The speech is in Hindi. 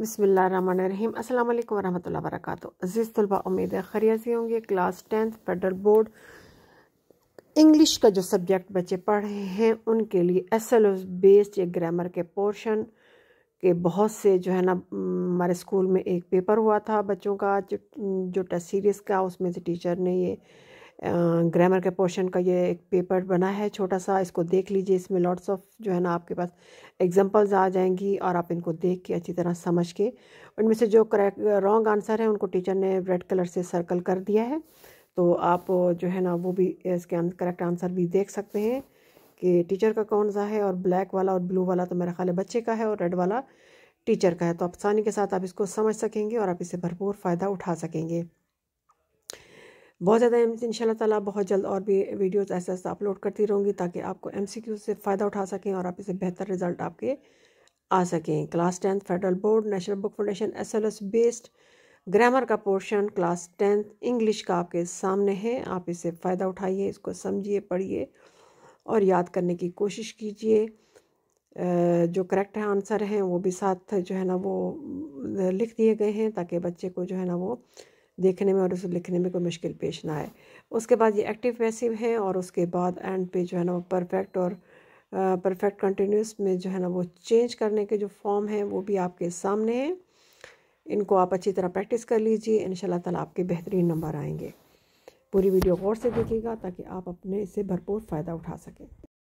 बसमिल अल्लाम वरहमल वर्क अज़ीज़ तलबा उम्मीद है खरिया से होंगे class tenth federal board English का जो सब्जेक्ट बच्चे पढ़ रहे हैं उनके लिए एस एल बेस्ड या ग्रामर के पोर्शन के बहुत से जो है ना हमारे स्कूल में एक पेपर हुआ था बच्चों का जो, जो टेस्ट सीरीज़ का उसमें से टीचर ने ये ग्रामर के पोर्शन का ये एक पेपर बना है छोटा सा इसको देख लीजिए इसमें लॉट्स ऑफ जो है ना आपके पास एग्जांपल्स आ जाएंगी और आप इनको देख के अच्छी तरह समझ के उनमें से जो करेक्ट रॉन्ग आंसर है उनको टीचर ने रेड कलर से सर्कल कर दिया है तो आप जो है ना वो भी इसके करेक्ट आंसर भी देख सकते हैं कि टीचर का कौन सा है और ब्लैक वाला और ब्लू वाला तो मेरा ख्याल है बच्चे का है और रेड वाला टीचर का है तो आसानी के साथ आप इसको समझ सकेंगे और आप इसे भरपूर फ़ायदा उठा सकेंगे बहुत ज़्यादा इन तला बहुत जल्द और भी वीडियोस ऐसे ऐसा अपलोड करती रहूँगी ताकि आपको एम से फ़ायदा उठा सकें और आप इसे बेहतर रिजल्ट आपके आ सकें class tenth federal board national book foundation S L S based grammar का पोर्शन क्लास टेंथ इंग्लिश का आपके सामने है आप इसे फ़ायदा उठाइए इसको समझिए पढ़िए और याद करने की कोशिश कीजिए जो करेक्ट है आंसर हैं वो भी साथ जो है ना वो लिख दिए गए हैं ताकि बच्चे को जो है ना वो देखने में और उसे लिखने में कोई मुश्किल पेश ना आए उसके बाद ये एक्टिव पैसिव है और उसके बाद एंड पे जो है ना वो परफेक्ट और परफेक्ट कंटिन्यूस में जो है ना वो चेंज करने के जो फॉर्म हैं वो भी आपके सामने हैं इनको आप अच्छी तरह प्रैक्टिस कर लीजिए इन ताला आपके बेहतरीन नंबर आएंगे पूरी वीडियो गौर से देखिएगा ताकि आप अपने इससे भरपूर फ़ायदा उठा सकें